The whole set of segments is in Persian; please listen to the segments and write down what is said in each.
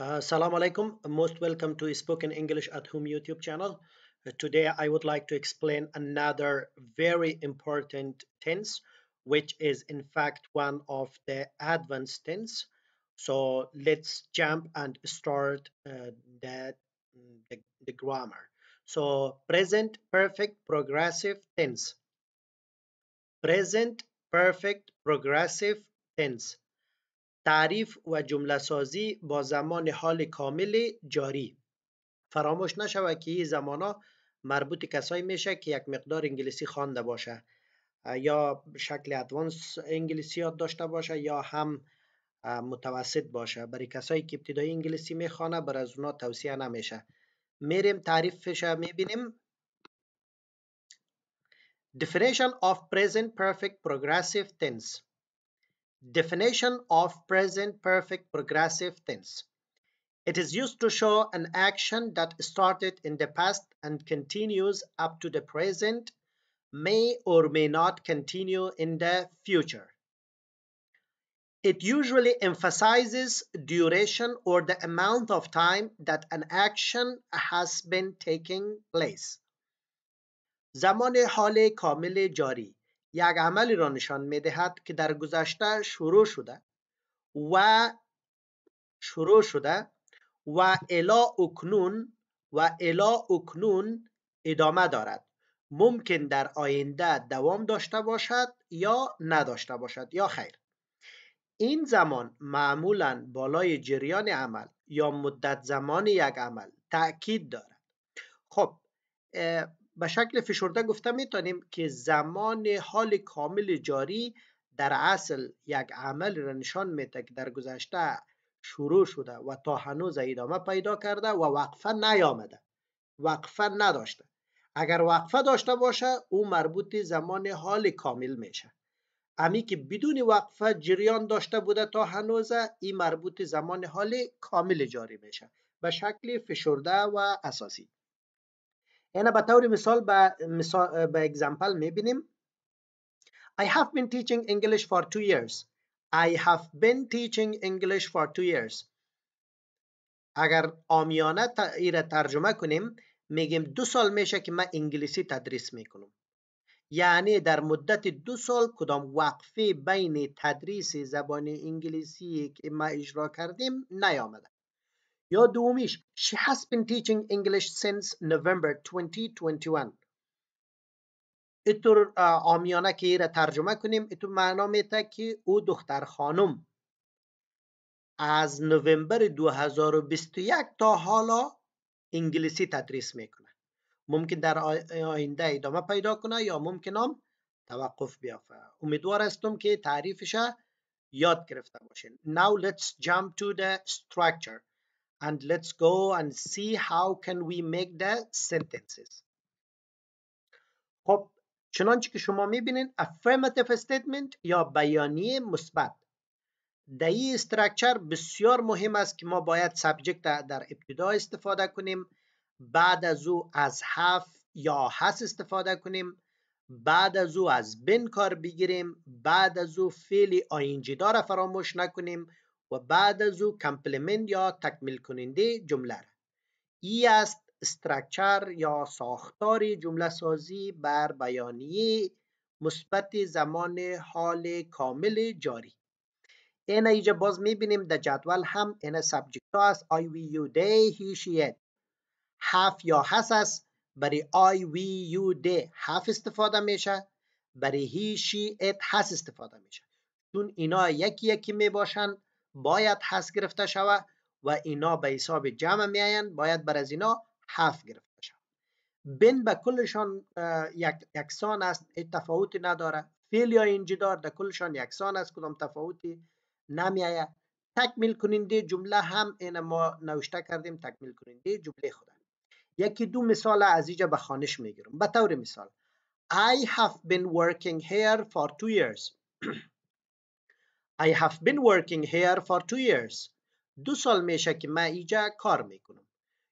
Assalamu uh, alaikum, most welcome to Spoken English at Home YouTube channel. Uh, today I would like to explain another very important tense, which is in fact one of the advanced tense. So let's jump and start uh, the, the, the grammar. So present perfect progressive tense. Present perfect progressive tense. تعریف و جمله سازی با زمان حال کامل جاری فراموش نشود که این زمانا مربوط کسایی میشه که یک مقدار انگلیسی خوانده باشه یا شکل ادوانس انگلیسی یاد داشته باشه یا هم متوسط باشه برای کسایی که ابتدای انگلیسی میخوانه بر از اونا توصیه نمیشه میریم تعریفش میبینیم Definition of present perfect progressive tense Definition of present perfect progressive tense. It is used to show an action that started in the past and continues up to the present, may or may not continue in the future. It usually emphasizes duration or the amount of time that an action has been taking place. زمان حال کامل جاری یک عملی را نشان می دهد که در گذشته شروع شده و شروع شده و الا اکنون و الا اکنون ادامه دارد ممکن در آینده دوام داشته باشد یا نداشته باشد یا خیر این زمان معمولا بالای جریان عمل یا مدت زمان یک عمل تاکید دارد خب به شکل فشرده گفته میتونیم که زمان حال کامل جاری در اصل یک عمل را نشان میده که در گذشته شروع شده و تا هنوز ادامه پیدا کرده و وقفه نیامده وقفه نداشته اگر وقفه داشته باشه او مربوط زمان حال کامل میشه امی که بدون وقفه جریان داشته بوده تا هنوز این مربوط زمان حال کامل جاری میشه به شکل فشرده و اساسی اینا به طور مثال به مثال به اگزمپل میبینیم I have been teaching English for two years I have been teaching English for two years اگر آمیانه ای را ترجمه کنیم میگیم دو سال میشه که من انگلیسی تدریس میکنم یعنی در مدت دو سال کدام وقفه بین تدریس زبان انگلیسی که ما اجرا کردیم نیامده یا دومیش she has been teaching English since November 2021 اتور آمیانه که را ترجمه کنیم اتو معنا میته که او دختر خانم از نوامبر 2021 تا حالا انگلیسی تدریس میکنه ممکن در آینده ادامه پیدا کنه یا ممکن هم توقف بیافه امیدوار هستم که تعریفش یاد گرفته باشین Now let's jump to the structure and let's go and see how can we make the sentences خب چنانچه که شما میبینین affirmative statement یا بیانیه مثبت در این استرکچر بسیار مهم است که ما باید سبجکت در ابتدا استفاده کنیم بعد از او از هف یا هس استفاده کنیم بعد از او از بن کار بگیریم بعد از او فعل آینجی داره فراموش نکنیم و بعد از او کمپلمند یا تکمیل کننده جمله را ای است استرکچر یا ساختار جمله سازی بر بیانیه مثبت زمان حال کامل جاری این ایجا باز میبینیم در جدول هم این سبجکت ها است I, we, you, they, he, she, it هف یا هست است برای I, we, you, they هف استفاده میشه برای he, she, it استفاده میشه چون اینا یکی یکی میباشند باید حس گرفته شود و اینا به حساب جمع میاین باید بر از اینا هفت گرفته شود بن به کلشان یک یکسان است هیچ تفاوتی نداره فعل یا انجدار در کلشان یکسان است کدام تفاوتی نمیآید تکمیل کننده جمله هم این ما نوشته کردیم تکمیل کننده جمله خود یکی دو مثال از اینجا به خانش میگیرم به طور مثال I have been working here for two years I have been working here for two years. دو سال میشه که من اینجا کار میکنم.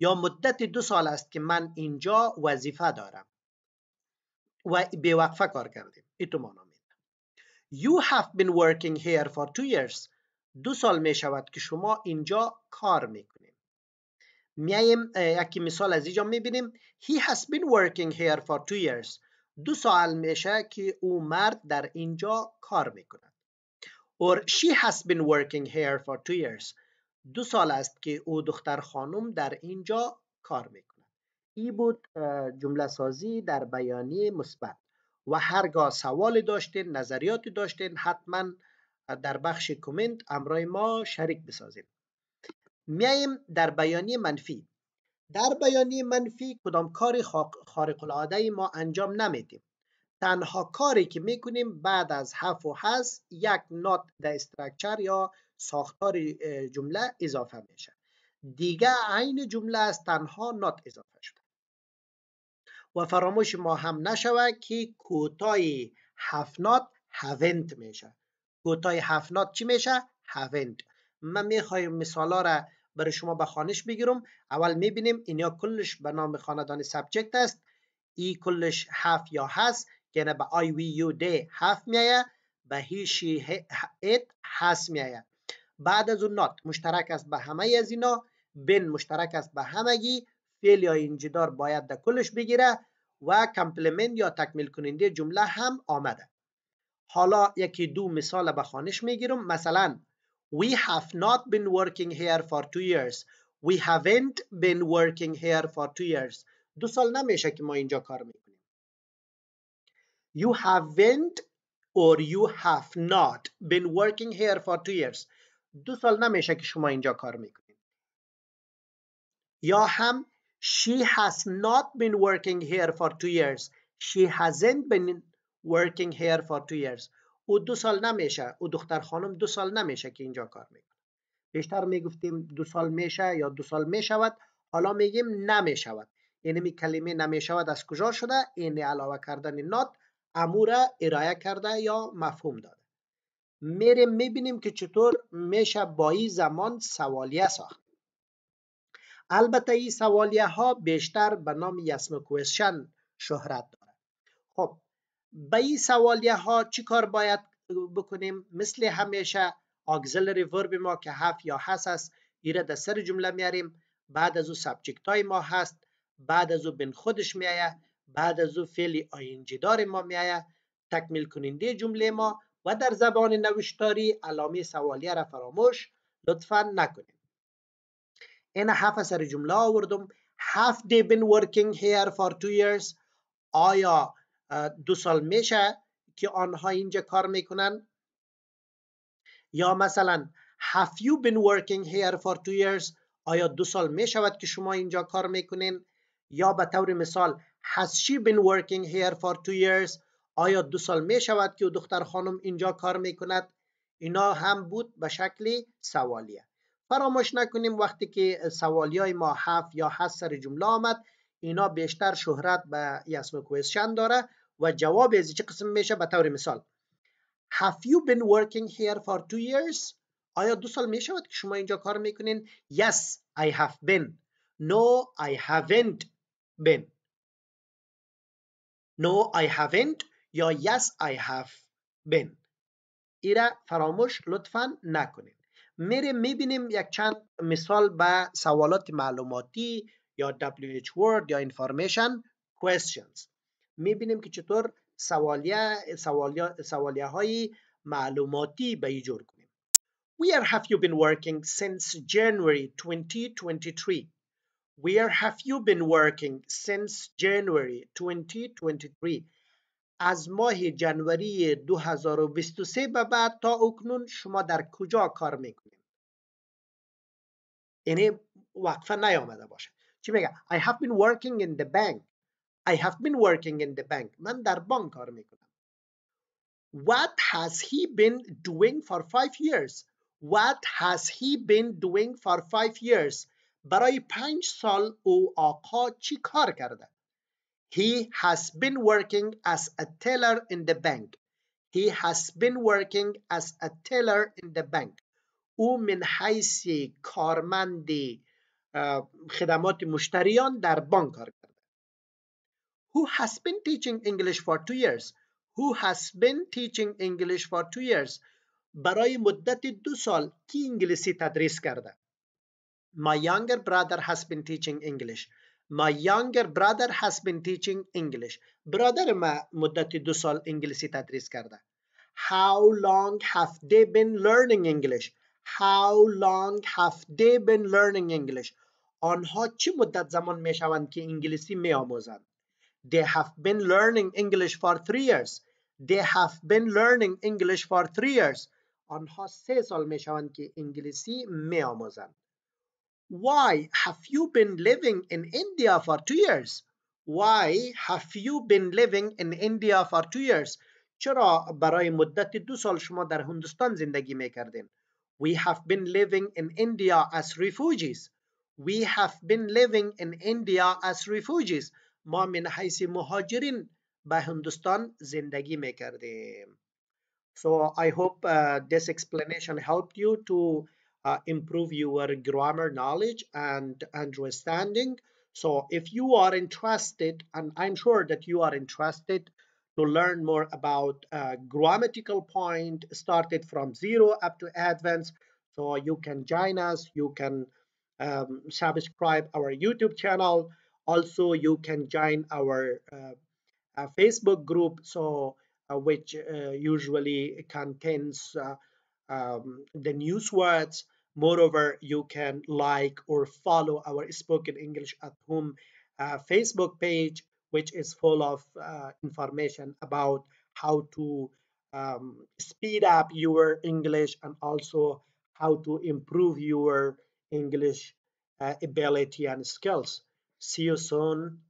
یا مدت دو سال است که من اینجا وظیفه دارم. و به وقفه کار کردیم. ایتو مانا میده. You have been working here for two years. دو سال می شود که شما اینجا کار میکنیم. میایم یکی مثال از اینجا میبینیم. He has been working here for two years. دو سال میشه که او مرد در اینجا کار میکنه. or she has been working here for two years دو سال است که او دختر خانم در اینجا کار میکنه. ای بود جمله سازی در بیانیه مثبت و هرگاه سوالی داشتین نظریاتی داشتین حتما در بخش کامنت امرای ما شریک بسازید. میایم در بیانیه منفی در بیانیه منفی کدام کار خارق العاده ما انجام نمیدیم تنها کاری که میکنیم بعد از هف و هست یک نات در استرکچر یا ساختار جمله اضافه میشه دیگه عین جمله از تنها نات اضافه شده و فراموش ما هم نشوه که کوتای هفت نات هونت میشه کوتای هفت نات چی میشه هونت من میخوایم مثالا را برای شما به خانش بگیرم اول میبینیم اینیا کلش به نام خاندان سبجکت است ای کلش هفت یا هست یعنی به آی وی یو دی هفت میایه به هیشی ایت هست میایه بعد از اون نات مشترک است به همه از اینا بن مشترک است به همگی فعل یا انجدار باید در کلش بگیره و کمپلمنت یا تکمیل کننده جمله هم آمده حالا یکی دو مثال به خانش میگیرم مثلا We have not been working here for two years We haven't been working here for two years دو سال نمیشه که ما اینجا کار می You haven't or you have not been working here for two years دو سال نمیشه که شما اینجا کار میکنید یا هم She has not been working here for two years She hasn't been working here for two years او دو سال نمیشه او دختر خانم دو سال نمیشه که اینجا کار میکنه بیشتر میگفتیم دو سال میشه یا دو سال میشود حالا میگیم نمیشود یعنی می کلمه نمیشود از کجا شده این یعنی علاوه کردن not امور ارائه کرده یا مفهوم داده میریم میبینیم که چطور میشه با این زمان سوالیه ساخت البته این سوالیه ها بیشتر به نام یسم کوشن شهرت داره خب به این سوالیه ها چی کار باید بکنیم مثل همیشه آگزلری ورب ما که هفت یا هست است ایره در سر جمله میاریم بعد از او سبجکت ما هست بعد از او بین خودش میایه بعد از او فعل آینجی دار ما میایه تکمیل کننده جمله ما و در زبان نوشتاری علامه سوالیه را فراموش لطفا نکنید. این هفت سر جمله آوردم have they been working here for two years آیا دو سال میشه که آنها اینجا کار میکنن یا مثلا have you been working here for two years آیا دو سال میشود که شما اینجا کار میکنین یا به طور مثال Has she been working here for two years? آیا دو سال می شود که دختر خانم اینجا کار می کند؟ اینا هم بود به شکل سوالیه. فراموش نکنیم وقتی که سوالی های ما هفت یا هست سر جمله آمد اینا بیشتر شهرت به یسم کوئسشن داره و جواب از چه قسم میشه به طور مثال Have you been working here for two years? آیا دو سال می شود که شما اینجا کار میکنین؟ Yes, I have been. No, I haven't been. No I haven't یا Yes I have been ایره فراموش لطفا نکنید میره میبینیم یک چند مثال به سوالات معلوماتی یا WH word یا information questions میبینیم که چطور سوالیه, سوالیه, سوالیه های معلوماتی به جور کنیم Where have you been working since January 2023? Where have you been working since January 2023؟ از ماه جنوری 2023 به بعد تا اکنون شما در کجا کار میکنید؟ یعنی وقفه نیامده باشه چی میگه I have been working in the bank I have been working in the bank من در بانک کار میکنم What has he been doing for five years? What has he been doing for five years? برای پنج سال او آقا چی کار کرده He has been working as a teller in the bank He has been working as a teller in the bank او من حیث کارمند خدمات مشتریان در بانک کار کرده Who has been teaching English for two years Who has been teaching English for two years برای مدت دو سال کی انگلیسی تدریس کرده My younger brother has been teaching English. My younger brother has been teaching English. برادر ما مدت دو سال انگلیسی تدریس کرده. How long have they been learning English? How long have they been learning English? آنها چه مدت زمان می شوند که انگلیسی می آموزند؟ They have been learning English for three years. They have been learning English for three years. آنها سه سال می شوند که انگلیسی می آموزند. Why have you been living in India for two years? Why have you been living in India for two years? چرا برای مدت دو سال شما در هندوستان زندگی می کردین؟ We have been living in India as refugees. We have been living in India as refugees. ما من حیث مهاجرین به هندوستان زندگی می کردیم. So I hope uh, this explanation helped you to uh, improve your grammar knowledge and understanding. So if you are interested, and I'm sure that you are interested to learn more about uh, grammatical point started from zero up to advanced, so you can join us, you can um, subscribe our YouTube channel. Also, you can join our uh, uh Facebook group, so uh, which uh, usually contains um, the news words. Moreover, you can like or follow our Spoken English at Home uh, Facebook page, which is full of uh, information about how to um, speed up your English and also how to improve your English uh, ability and skills. See you soon.